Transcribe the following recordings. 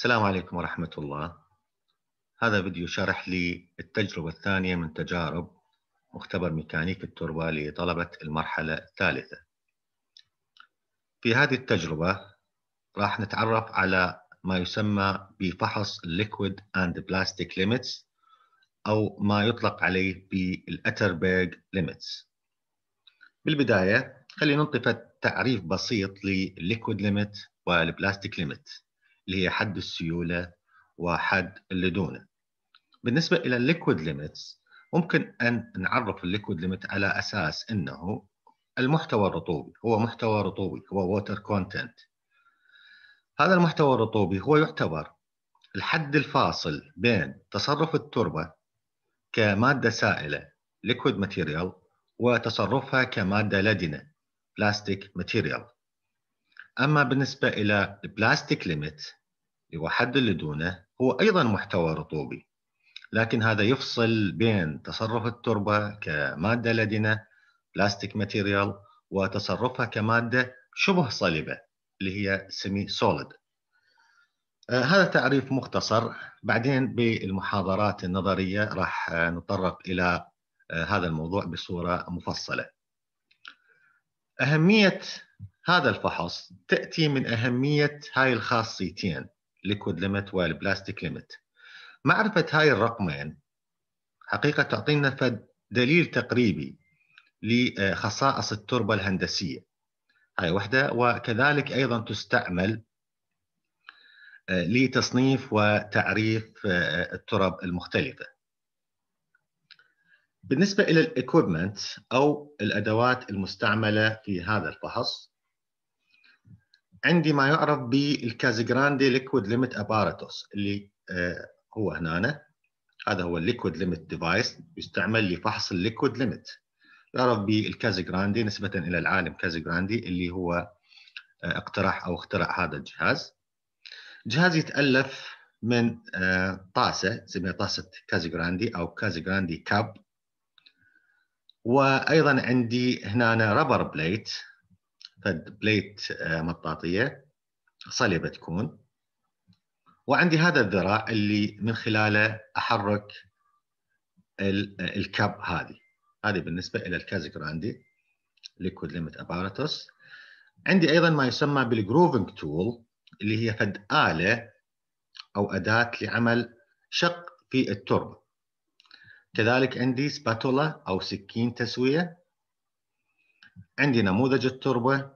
السلام عليكم ورحمة الله هذا فيديو شرح للتجربة الثانية من تجارب مختبر ميكانيك التربة لطلبة المرحلة الثالثة في هذه التجربة راح نتعرف على ما يسمى بفحص Liquid and Plastic Limits أو ما يطلق عليه بالأتربيرج Limits بالبداية خلينا ننطي تعريف بسيط لليكويد ليميت والبلاستيك ليميت اللي هي حد السيوله وحد اللي دونه. بالنسبه الى الليكويد ليميتس ممكن ان نعرف الليكويد ليميت على اساس انه المحتوى الرطوبي هو محتوى رطوبي هو ووتر كونتنت. هذا المحتوى الرطوبي هو يعتبر الحد الفاصل بين تصرف التربه كماده سائله ليكويد ماتيريال وتصرفها كماده لدنه بلاستيك ماتيريال. اما بالنسبه الى البلاستيك ليميت وحد اللي دونه هو أيضا محتوى رطوبي لكن هذا يفصل بين تصرف التربة كمادة لدنة بلاستيك ماتيريال وتصرفها كمادة شبه صلبة اللي هي سيمي سوليد آه، هذا تعريف مختصر بعدين بالمحاضرات النظرية راح آه، نتطرق إلى آه، هذا الموضوع بصورة مفصلة أهمية هذا الفحص تأتي من أهمية هاي الخاصيتين ليكويد ليميت والبلاستيك ليميت معرفة هاي الرقمين حقيقة تعطينا فد دليل تقريبي لخصائص التربة الهندسية هاي وحدة وكذلك أيضا تستعمل آه، لتصنيف وتعريف آه، الترب المختلفة بالنسبة إلى الإكويبمنت أو الأدوات المستعملة في هذا الفحص عندي ما يعرف بالكازجراندي ليكويد ليميت اباراتوس اللي آه، هو هنا هذا هو الليكويد ليميت ديفايس يستعمل لفحص الليكويد ليميت يعرف بالكازجراندي نسبه الى العالم كازجراندي اللي هو آه، اقترح او اخترع هذا الجهاز جهاز يتالف من آه، طاسه اسمها طاسه كازجراندي او كازجراندي كاب وايضا عندي هنا رابر بليت فد بليت آه، مطاطيه صلبه تكون وعندي هذا الذراع اللي من خلاله احرك آه، الكاب هذه هذه بالنسبه الى الكازجراندي ليكويد ليمت اباراتوس عندي ايضا ما يسمى بالجروفنج تول اللي هي فد اله او اداه لعمل شق في التربه كذلك عندي سباتولا او سكين تسويه عندي نموذج التربة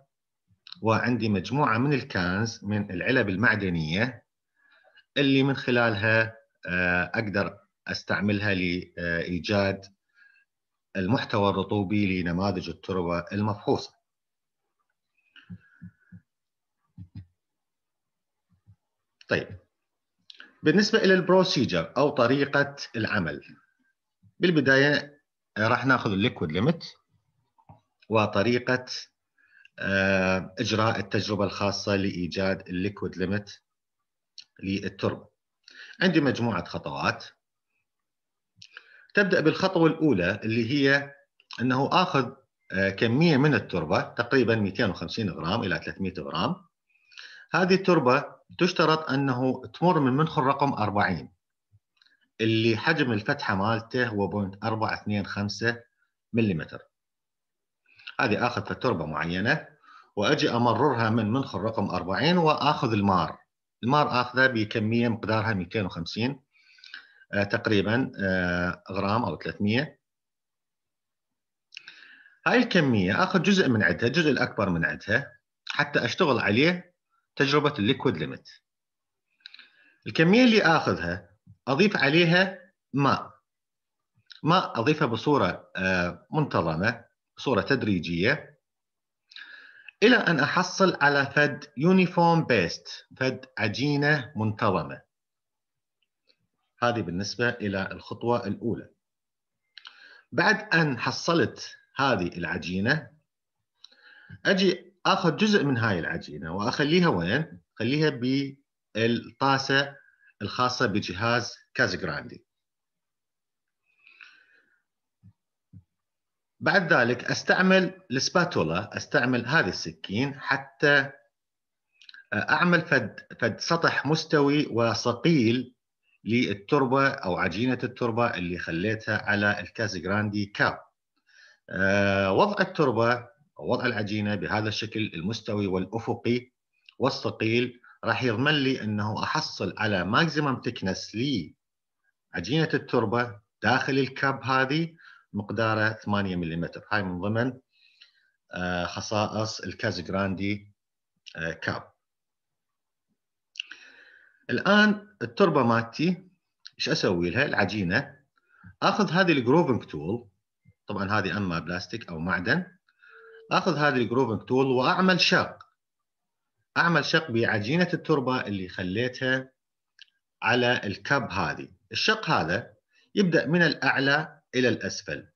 وعندي مجموعة من الكنز من العلب المعدنية اللي من خلالها آه، أقدر أستعملها لإيجاد المحتوى الرطوبي لنماذج التربة المفحوصة طيب بالنسبة إلى البروسيجر أو طريقة العمل بالبداية راح ناخذ الليكويد ليميت وطريقة آه، إجراء التجربة الخاصة لإيجاد الليكويد ليميت للتربة عندي مجموعة خطوات تبدأ بالخطوة الأولى اللي هي أنه آخذ آه، كمية من التربة تقريبا 250 غرام إلى 300 غرام هذه التربة تشترط أنه تمر من منخل رقم 40 اللي حجم الفتحة مالته هو 0.425 ملم هذه آخذ تربة معينة وأجي أمررها من منخر رقم 40 وآخذ المار المار آخذه بكمية مقدارها 250 آه، تقريبا آه، غرام أو 300 هاي الكمية آخذ جزء من عدها الجزء الأكبر من عدها حتى أشتغل عليه تجربة الليكويد ليميت الكمية اللي آخذها أضيف عليها ماء ماء أضيفه بصورة آه، منتظمة صورة تدريجية إلى أن أحصل على فد يونيفورم بيست فد عجينة منتظمة هذه بالنسبة إلى الخطوة الأولى بعد أن حصلت هذه العجينة أجي أخذ جزء من هاي العجينة وأخليها وين؟ أخليها بالطاسة الخاصة بجهاز كازجراندي بعد ذلك استعمل السباتولا استعمل هذه السكين حتى آه، اعمل فد فد سطح مستوي وصقيل للتربه او عجينه التربه اللي خليتها على الكاس جراندي كاب. آه، وضع التربه وضع العجينه بهذا الشكل المستوي والافقي والصقيل راح يضمن لي انه احصل على ماكسيمم تكنس لي عجينه التربه داخل الكاب هذه مقداره 8 ملم هاي من ضمن آه، خصائص الكاز جراندي آه، كاب الان التربه مالتي ايش اسوي لها العجينه اخذ هذه الجروفنج تول طبعا هذه اما بلاستيك او معدن اخذ هذه الجروفنج تول واعمل شق اعمل شق بعجينه التربه اللي خليتها على الكب هذه الشق هذا يبدا من الاعلى الى الاسفل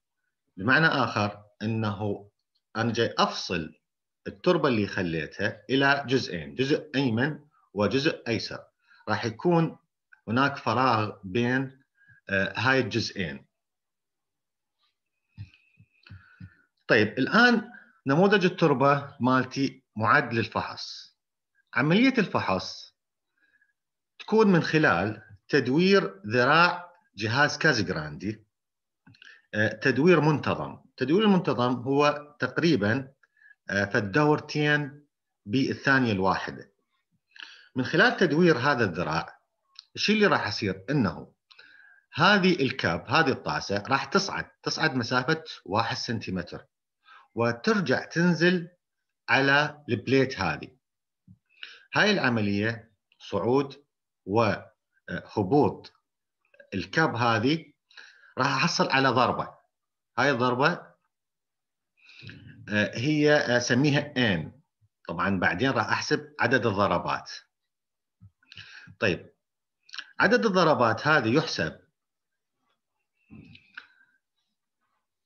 بمعنى اخر انه انا جاي افصل التربه اللي خليتها الى جزئين جزء ايمن وجزء ايسر راح يكون هناك فراغ بين آه، هاي الجزئين طيب الان نموذج التربه مالتي معد للفحص عمليه الفحص تكون من خلال تدوير ذراع جهاز كازجراندي آه، تدوير منتظم التدوير المنتظم هو تقريبا آه، فالدورتين بالثانية الواحدة من خلال تدوير هذا الذراع الشيء اللي راح يصير انه هذه الكاب هذه الطاسة راح تصعد تصعد مسافة واحد سنتيمتر وترجع تنزل على البليت هذه هاي العملية صعود وهبوط آه، الكاب هذه راح احصل على ضربه هاي الضربه آه، هي آه، اسميها ان طبعا بعدين راح احسب عدد الضربات طيب عدد الضربات هذه يحسب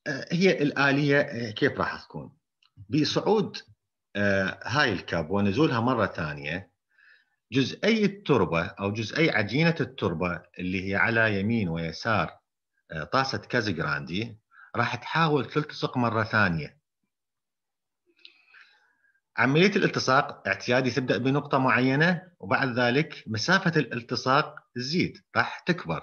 آه، هي الآلية كيف راح تكون بصعود هاي الكاب ونزولها مرة ثانية جزئي التربة أو جزئي عجينة التربة اللي هي على يمين ويسار آه، طاسة كازجراندي راح تحاول تلتصق مرة ثانية عملية الالتصاق اعتيادي تبدأ بنقطة معينة وبعد ذلك مسافة الالتصاق تزيد راح تكبر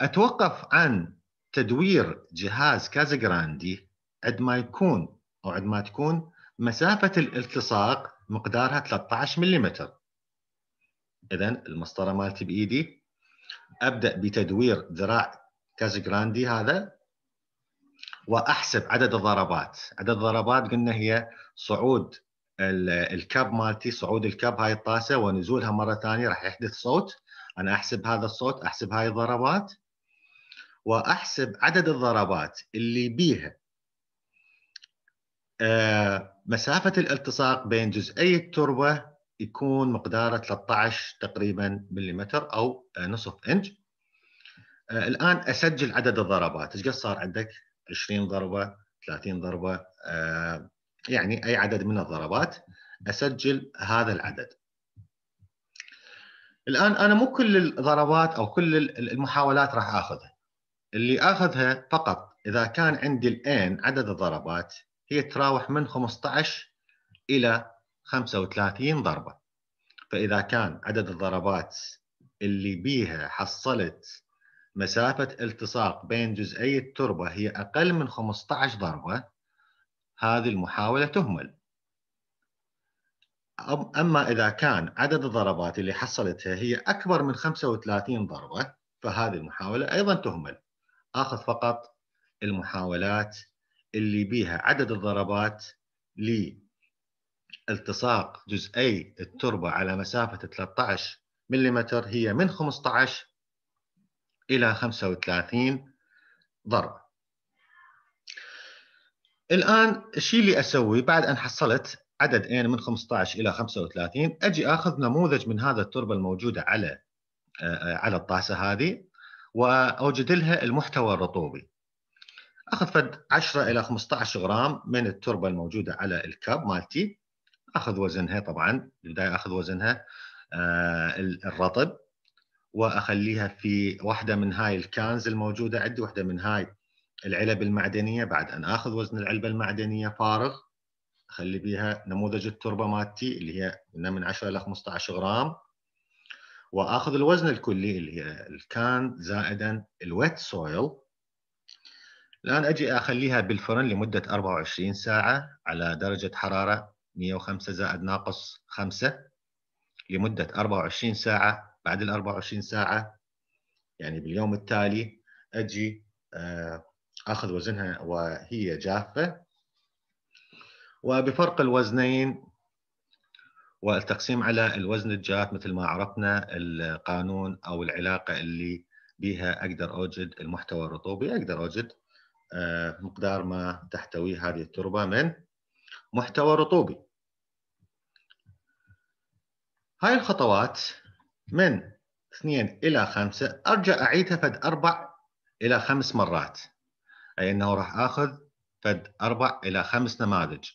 أتوقف عن تدوير جهاز كازجراندي عندما يكون أو عندما تكون مسافة الالتصاق مقدارها 13 ملم إذا المسطرة مالتي بإيدي ابدا بتدوير ذراع كازجراندي هذا واحسب عدد الضربات عدد الضربات قلنا هي صعود الكاب مالتي صعود الكاب هاي الطاسه ونزولها مره ثانيه راح يحدث صوت انا احسب هذا الصوت احسب هاي الضربات واحسب عدد الضربات اللي بيها آه، مسافه الالتصاق بين جزئي التربه يكون مقداره 13 تقريبا ملم او نصف انج آه، الان اسجل عدد الضربات ايش قد صار عندك 20 ضربه 30 ضربه آه، يعني اي عدد من الضربات اسجل هذا العدد الان انا مو كل الضربات او كل المحاولات راح اخذها اللي اخذها فقط اذا كان عندي الان عدد الضربات هي تراوح من 15 الى 35 ضربة فإذا كان عدد الضربات اللي بيها حصلت مسافة التصاق بين جزئي التربة هي أقل من 15 ضربة هذه المحاولة تهمل أما إذا كان عدد الضربات اللي حصلتها هي أكبر من 35 ضربة فهذه المحاولة أيضا تهمل آخذ فقط المحاولات اللي بيها عدد الضربات لي التصاق جزئي التربة على مسافة 13 ملم هي من 15 إلى 35 ضرب الآن الشيء اللي أسوي بعد أن حصلت عدد n من 15 إلى 35 أجي أخذ نموذج من هذا التربة الموجودة على آه، على الطاسة هذه وأوجد لها المحتوى الرطوبي أخذ فد 10 إلى 15 غرام من التربة الموجودة على الكب مالتي اخذ وزنها طبعا بالبدايه اخذ وزنها آه، الرطب واخليها في واحده من هاي الكانز الموجوده عندي واحده من هاي العلب المعدنيه بعد ان اخذ وزن العلبه المعدنيه فارغ اخلي بها نموذج التربه مالتي اللي هي من 10 الى 15 غرام واخذ الوزن الكلي اللي هي الكان زائدا الويت سويل الان اجي اخليها بالفرن لمده 24 ساعه على درجه حراره 105 زائد ناقص 5 لمدة 24 ساعة بعد ال 24 ساعة يعني باليوم التالي أجي آه، أخذ وزنها وهي جافة وبفرق الوزنين والتقسيم على الوزن الجاف مثل ما عرفنا القانون أو العلاقة اللي بها أقدر أوجد المحتوى الرطوبي أقدر أوجد آه، مقدار ما تحتوي هذه التربة من محتوى رطوبي هاي الخطوات من اثنين إلى خمسة أرجع أعيدها فد أربع إلى خمس مرات أي أنه راح آخذ فد أربع إلى خمس نماذج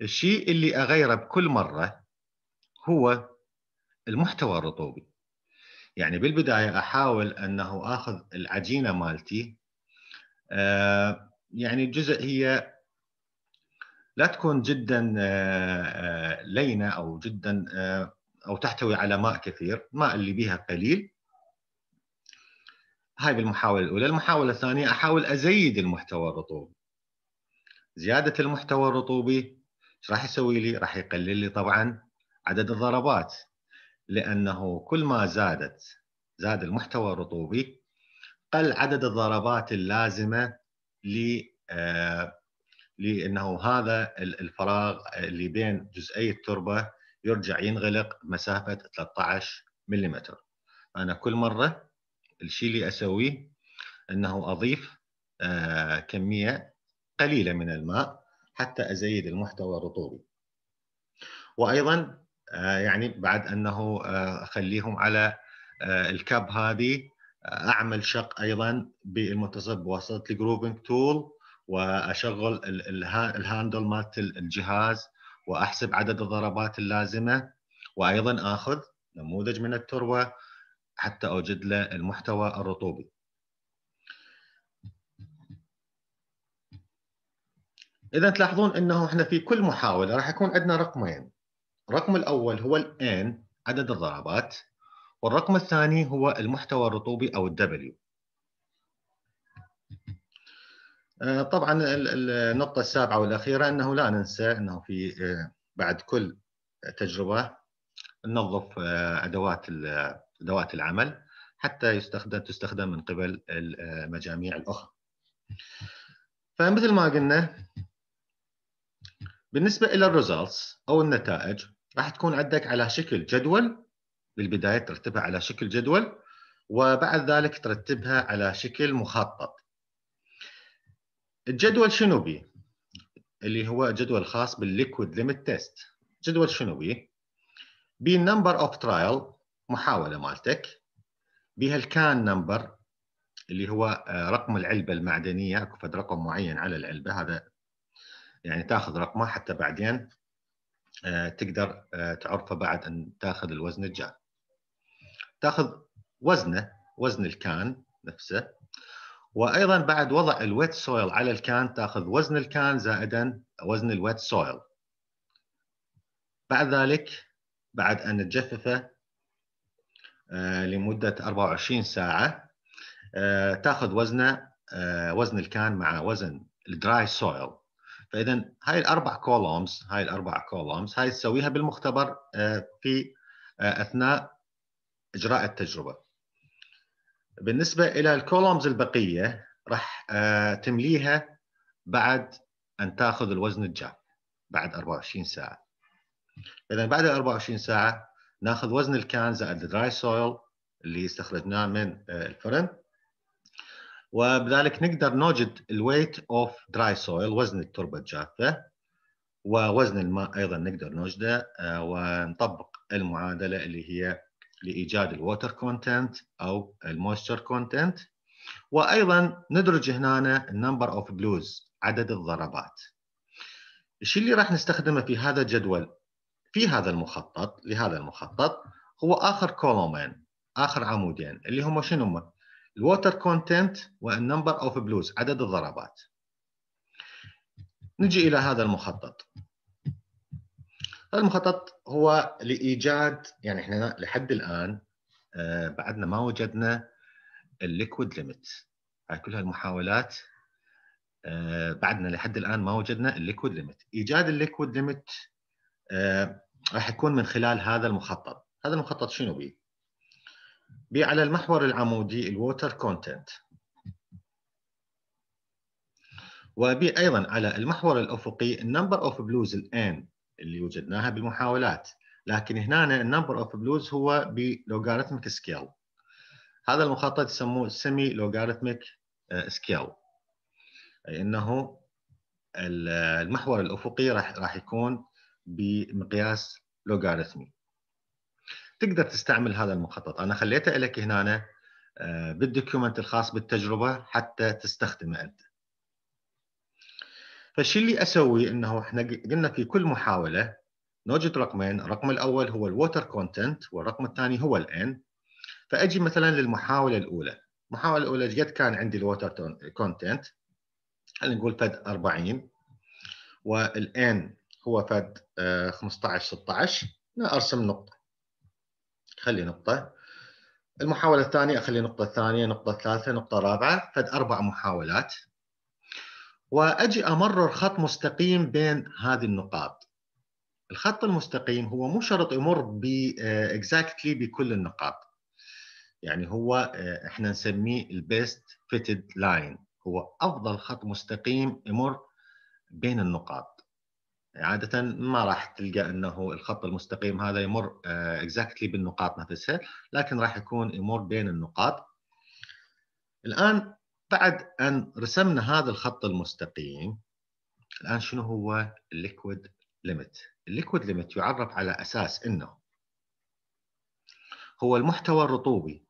الشيء اللي أغيره بكل مرة هو المحتوى الرطوبي يعني بالبداية أحاول أنه آخذ العجينة مالتي آه يعني جزء هي لا تكون جدا آه، آه، لينه او جدا آه، او تحتوي على ماء كثير، الماء اللي بها قليل. هاي بالمحاوله الاولى، المحاوله الثانيه احاول ازيد المحتوى الرطوبي. زياده المحتوى الرطوبي ايش راح يسوي لي؟ راح يقلل لي طبعا عدد الضربات لانه كل ما زادت زاد المحتوى الرطوبي قل عدد الضربات اللازمه ل لانه هذا الفراغ اللي بين جزئي التربه يرجع ينغلق مسافه 13 ملم انا كل مره الشيء اللي اسويه انه اضيف آه، كميه قليله من الماء حتى ازيد المحتوى الرطوبي وايضا آه، يعني بعد انه آه، اخليهم على الكاب هذه اعمل شق ايضا بالمتصل بواسطه الجروبنج تول واشغل الهاندل مالت الجهاز واحسب عدد الضربات اللازمه وايضا اخذ نموذج من التربه حتى اوجد له المحتوى الرطوبي. اذا تلاحظون انه احنا في كل محاوله راح يكون عندنا رقمين. الرقم الاول هو الان عدد الضربات والرقم الثاني هو المحتوى الرطوبي او الدبليو. آه، طبعا النقطة السابعة والأخيرة أنه لا ننسى أنه في آه، بعد كل تجربة ننظف آه، أدوات أدوات العمل حتى يستخدم تستخدم من قبل المجاميع الأخرى. فمثل ما قلنا بالنسبة إلى الريزلتس أو النتائج راح تكون عندك على شكل جدول بالبداية ترتبها على شكل جدول وبعد ذلك ترتبها على شكل مخطط الجدول شنو بيه؟ اللي هو جدول خاص بالليكويد ليميت تيست جدول شنو بيه؟ بيه النمبر اوف ترايل محاوله مالتك بيها الكان نمبر اللي هو آه، رقم العلبه المعدنيه اكو فد رقم معين على العلبه هذا يعني تاخذ رقمه حتى بعدين آه، تقدر آه، تعرفه بعد ان تاخذ الوزن الجاي تاخذ وزنه وزن الكان نفسه وايضا بعد وضع الويت سويل على الكان تاخذ وزن الكان زائدا وزن الويت سويل بعد ذلك بعد ان آه لمده 24 ساعه آه، تاخذ وزنه آه، وزن الكان مع وزن الدراي سويل فاذا هاي الاربع كولومز هاي الاربع كولومز هاي تسويها بالمختبر آه، في اثناء اجراء التجربه بالنسبه الى الكولومز البقيه راح آه، تمليها بعد ان تاخذ الوزن الجاف بعد 24 ساعه اذا بعد 24 ساعه ناخذ وزن الكان زائد الدراي سويل اللي استخرجناه من آه، الفرن وبذلك نقدر نوجد الويت اوف دراي سويل وزن التربه الجافه ووزن الماء ايضا نقدر نوجده آه، ونطبق المعادله اللي هي لايجاد الووتر كونتنت او المويستشر كونتنت وايضا ندرج هنا النمبر اوف بلوز عدد الضربات الشيء اللي راح نستخدمه في هذا الجدول في هذا المخطط لهذا المخطط هو اخر كولومين اخر عمودين اللي هم شنو هم؟ الووتر كونتنت والنمبر اوف بلوز عدد الضربات. نجي الى هذا المخطط. هذا المخطط هو لايجاد يعني احنا لحد الان آه، بعدنا ما وجدنا الليكويد ليميت هاي كل هالمحاولات آه، بعدنا لحد الان ما وجدنا الليكويد ليميت ايجاد الليكويد ليميت آه، راح يكون من خلال هذا المخطط هذا المخطط شنو بيه بي على المحور العمودي الووتر كونتنت وبي ايضا على المحور الافقي النمبر اوف بلوز الان اللي وجدناها بالمحاولات لكن هنا النمبر اوف بلوز هو بلوغاريتمك سكيل هذا المخطط يسموه سيمي لوغاريتمك سكيل اي انه المحور الافقي راح راح يكون بمقياس لوغاريتمي تقدر تستعمل هذا المخطط انا خليته لك هنا آه، بالدوكيومنت الخاص بالتجربه حتى تستخدمه انت فالشيء اللي اسوي انه احنا قلنا في كل محاوله نوجد رقمين، الرقم الاول هو الووتر كونتنت والرقم الثاني هو الان. فاجي مثلا للمحاوله الاولى، المحاوله الاولى قد كان عندي الووتر كونتنت خلينا نقول فد 40 والان هو فد 15 آه، 16 ارسم نقطه خلي نقطه المحاولة الثانية أخلي نقطة ثانية نقطة ثالثة نقطة رابعة فد أربع محاولات واجي امرر خط مستقيم بين هذه النقاط الخط المستقيم هو مو شرط يمر ب اكزاكتلي آه، بكل النقاط يعني هو آه، احنا نسميه البيست فيتد لاين هو افضل خط مستقيم يمر بين النقاط عادة ما راح تلقى انه الخط المستقيم هذا يمر اكزاكتلي آه، بالنقاط نفسها لكن راح يكون يمر بين النقاط الان بعد أن رسمنا هذا الخط المستقيم الآن شنو هو الليكويد ليميت الليكويد ليميت يعرف على أساس أنه هو المحتوى الرطوبي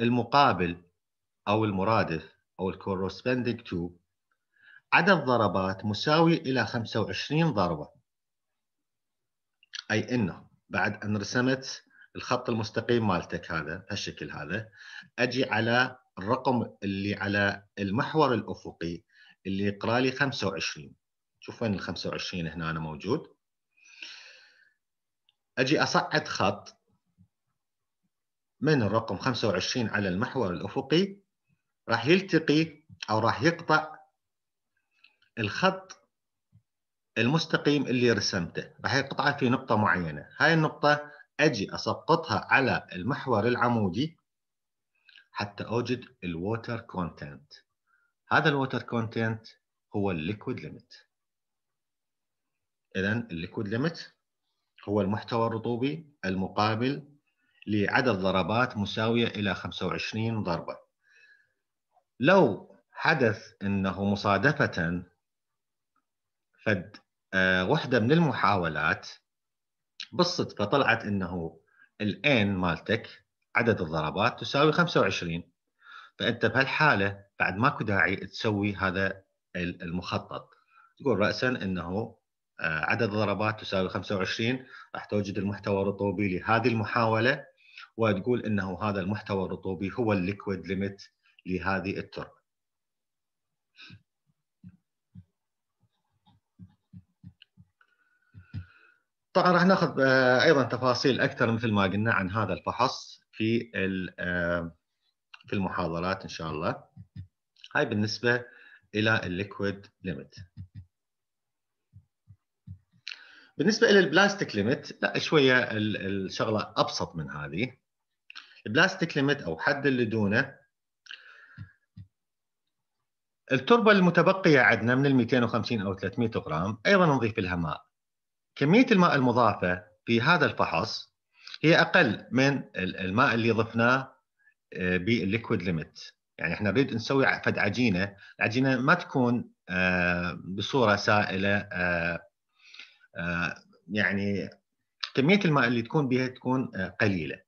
المقابل أو المرادف أو الكورسبندنج تو عدد ضربات مساوي إلى 25 ضربة أي أنه بعد أن رسمت الخط المستقيم مالتك هذا هالشكل هذا أجي على الرقم اللي على المحور الافقي اللي يقرا لي 25 شوف وين ال 25 هنا أنا موجود اجي اصعد خط من الرقم 25 على المحور الافقي راح يلتقي او راح يقطع الخط المستقيم اللي رسمته راح يقطعه في نقطه معينه هاي النقطه اجي اسقطها على المحور العمودي حتى أوجد الووتر كونتنت هذا الووتر كونتنت هو الليكويد ليميت إذا الليكويد ليميت هو المحتوى الرطوبي المقابل لعدد ضربات مساوية إلى 25 ضربة لو حدث أنه مصادفة فد آه، وحدة من المحاولات بالصدفة طلعت أنه الان مالتك عدد الضربات تساوي 25 فانت بهالحاله بعد ماكو داعي تسوي هذا المخطط تقول راسا انه آه، عدد الضربات تساوي 25 راح توجد المحتوى الرطوبي لهذه المحاوله وتقول انه هذا المحتوى الرطوبي هو الليكويد ليميت لهذه التربه طبعا راح ناخذ آه، ايضا تفاصيل اكثر مثل ما قلنا عن هذا الفحص في آه، في المحاضرات ان شاء الله هاي بالنسبه الى الليكويد ليميت بالنسبه الى البلاستيك ليميت لا شويه الشغله ابسط من هذه البلاستيك ليميت او حد اللي دونه التربه المتبقيه عندنا من ال 250 او 300 غرام ايضا نضيف لها ماء كميه الماء المضافه في هذا الفحص هي اقل من الماء اللي ضفناه آه، بالليكويد ليميت يعني احنا نريد نسوي فد عجينه العجينه ما تكون آه، بصوره سائله آه، يعني كميه الماء اللي تكون بها تكون قليله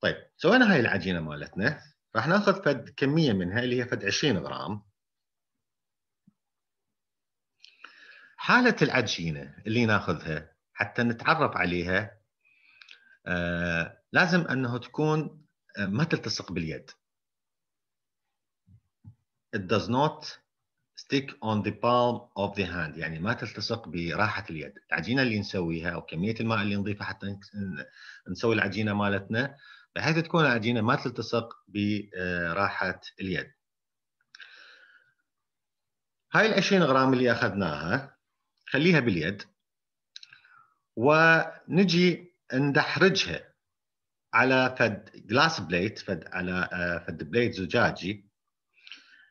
طيب سوينا هاي العجينه مالتنا راح ناخذ فد كميه منها اللي هي فد 20 غرام حاله العجينه اللي ناخذها حتى نتعرف عليها آه، لازم انه تكون آه، ما تلتصق باليد it does not stick on the palm of the hand يعني ما تلتصق براحة اليد العجينة اللي نسويها أو كمية الماء اللي نضيفها حتى نسوي العجينة مالتنا بحيث تكون العجينة ما تلتصق براحة اليد هاي ال 20 غرام اللي أخذناها خليها باليد ونجي ندحرجها على فد جلاس بليت فد على آه، فد بليت زجاجي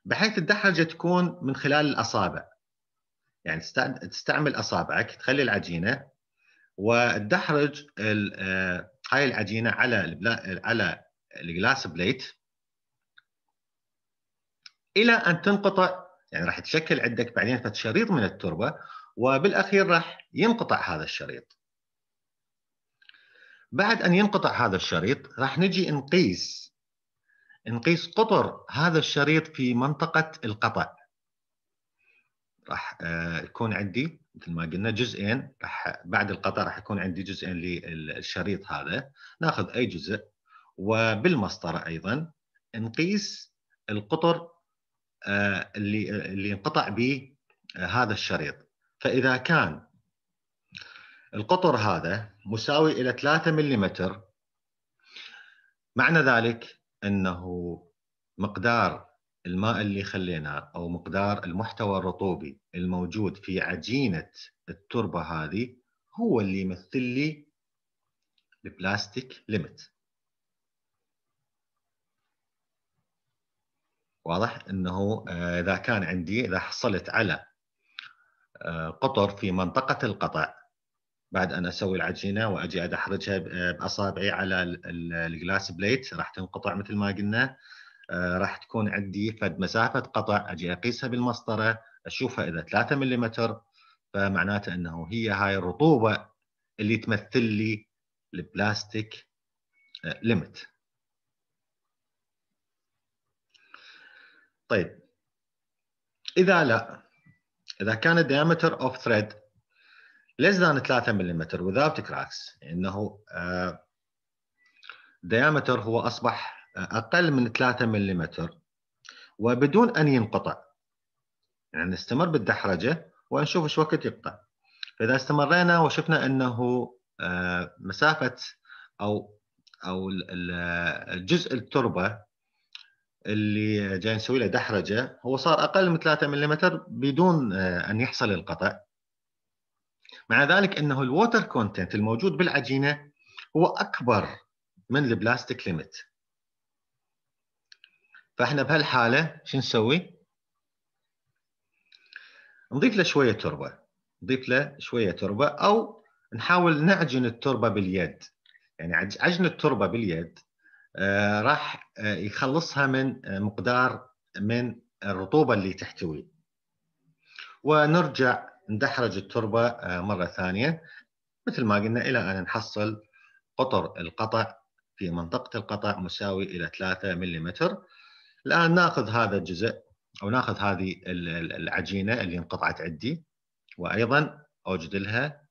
بحيث الدحرجه تكون من خلال الاصابع يعني تستعمل اصابعك تخلي العجينه وتدحرج آه، هاي العجينه على على الجلاس بليت الى ان تنقطع يعني راح تشكل عندك بعدين شريط من التربه وبالاخير راح ينقطع هذا الشريط بعد أن ينقطع هذا الشريط راح نجي نقيس نقيس قطر هذا الشريط في منطقة القطع راح آه، يكون عندي مثل ما قلنا جزئين راح بعد القطع راح يكون عندي جزئين للشريط هذا ناخذ أي جزء وبالمسطرة أيضا نقيس القطر آه، اللي اللي انقطع به هذا الشريط فإذا كان القطر هذا مساوي إلى 3 ملم معنى ذلك أنه مقدار الماء اللي خليناه أو مقدار المحتوى الرطوبي الموجود في عجينة التربة هذه هو اللي يمثل لي البلاستيك ليمت واضح انه آه، اذا كان عندي اذا حصلت على آه، قطر في منطقه القطع بعد ان اسوي العجينه واجي ادحرجها باصابعي على الجلاس بليت راح تنقطع مثل ما قلنا آه، راح تكون عندي فد مسافه قطع اجي اقيسها بالمسطره اشوفها اذا 3 ملم فمعناته انه هي هاي الرطوبه اللي تمثل لي البلاستيك آه، ليمت طيب اذا لا اذا كان الديامتر اوف ثريد less than 3 ملم without cracks انه الديامتر آه، هو اصبح آه، اقل من 3 ملم وبدون ان ينقطع يعني نستمر بالدحرجه ونشوف ايش وقت يقطع فاذا استمرينا وشفنا انه آه، مسافه او او الجزء التربه اللي جاي نسوي له دحرجه هو صار اقل من 3 ملم بدون ان يحصل القطع مع ذلك انه الووتر كونتنت الموجود بالعجينه هو اكبر من البلاستيك ليميت فاحنا بهالحاله شو نسوي؟ نضيف له شويه تربه نضيف له شويه تربه او نحاول نعجن التربه باليد يعني عجن التربه باليد آه راح آه يخلصها من آه مقدار من الرطوبه اللي تحتوي ونرجع ندحرج التربة آه، مرة ثانية مثل ما قلنا إلى أن نحصل قطر القطع في منطقة القطع مساوي إلى 3 ملم الآن ناخذ هذا الجزء أو ناخذ هذه العجينة اللي انقطعت عندي وأيضا أوجد لها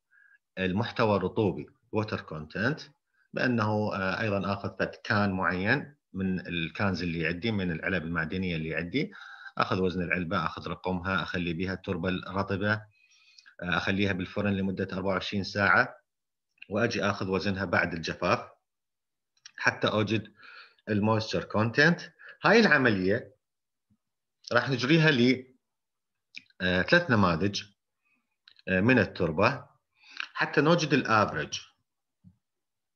المحتوى الرطوبي ووتر كونتنت بأنه آه، أيضا آخذ كان معين من الكنز اللي عندي من العلب المعدنية اللي عندي اخذ وزن العلبه اخذ رقمها اخلي بها التربه الرطبه آه، اخليها بالفرن لمده 24 ساعه واجي اخذ وزنها بعد الجفاف حتى اوجد المويستشر كونتنت هاي العمليه راح نجريها ل آه، ثلاث نماذج آه، من التربه حتى نوجد الافرج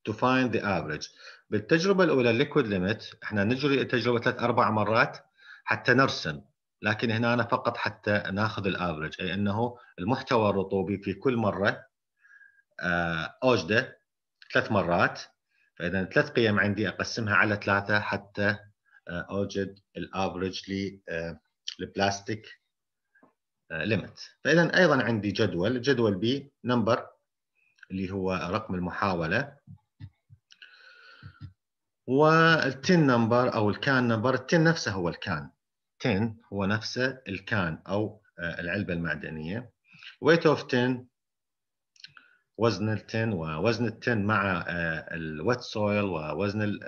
to find the average بالتجربه الاولى الليكويد ليميت احنا نجري التجربه ثلاث اربع مرات حتى نرسم لكن هنا أنا فقط حتى ناخذ الافرج اي انه المحتوى الرطوبي في كل مره آه، اوجده ثلاث مرات فاذا ثلاث قيم عندي اقسمها على ثلاثه حتى آه، اوجد الافرج للبلاستيك آه، ليمت فاذا ايضا عندي جدول جدول بي نمبر اللي هو رقم المحاوله والتن نمبر او الكان نمبر التن نفسه هو الكان 10 هو نفسه الكان أو آه، العلبة المعدنية weight of 10 وزن ال 10 ووزن ال 10 مع آه، الويت سويل ووزن ال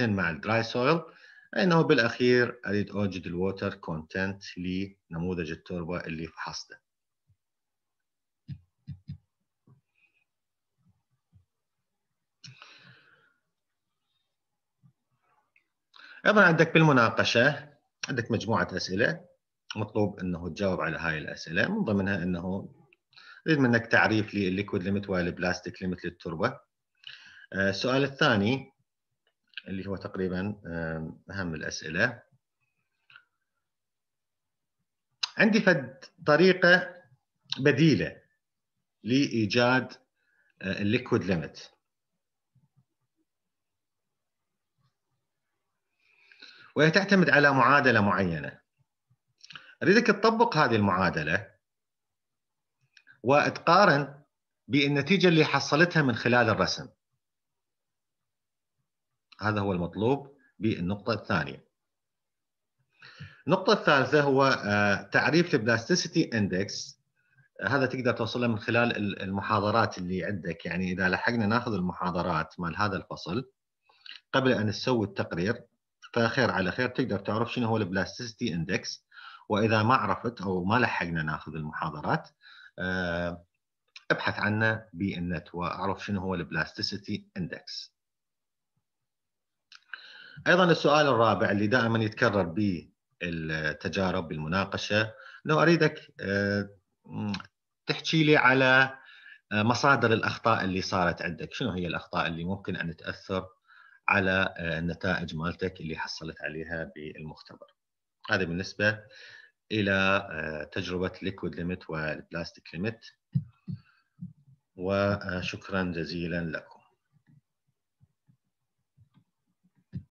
10 آه، مع الدراي سويل انه بالاخير اريد اوجد الووتر كونتنت لنموذج التربه اللي فحصته. ايضا عندك بالمناقشه عندك مجموعة أسئلة مطلوب أنه تجاوب على هاي الأسئلة من ضمنها أنه أريد منك تعريف للليكويد ليمت والبلاستيك ليمت للتربة آه، السؤال الثاني اللي هو تقريبا آه، أهم الأسئلة عندي فد طريقة بديلة لإيجاد آه، الليكويد ليمت وهي تعتمد على معادله معينه اريدك تطبق هذه المعادله وتقارن بالنتيجه اللي حصلتها من خلال الرسم هذا هو المطلوب بالنقطه الثانيه النقطة الثالثة هو آه، تعريف البلاستيسيتي اندكس هذا تقدر توصله من خلال المحاضرات اللي عندك يعني إذا لحقنا ناخذ المحاضرات مال هذا الفصل قبل أن نسوي التقرير فخير على خير تقدر تعرف شنو هو البلاستيسيتي اندكس واذا ما عرفت او ما لحقنا ناخذ المحاضرات آه، ابحث عنه بالنت واعرف شنو هو البلاستيسيتي اندكس ايضا السؤال الرابع اللي دائما يتكرر بالتجارب بالمناقشه انه اريدك آه، تحكي لي على آه، مصادر الاخطاء اللي صارت عندك، شنو هي الاخطاء اللي ممكن ان تاثر على النتائج آه، مالتك اللي حصلت عليها بالمختبر هذا بالنسبة إلى آه، تجربة ليكويد ليميت والبلاستيك ليميت وشكرا جزيلا لكم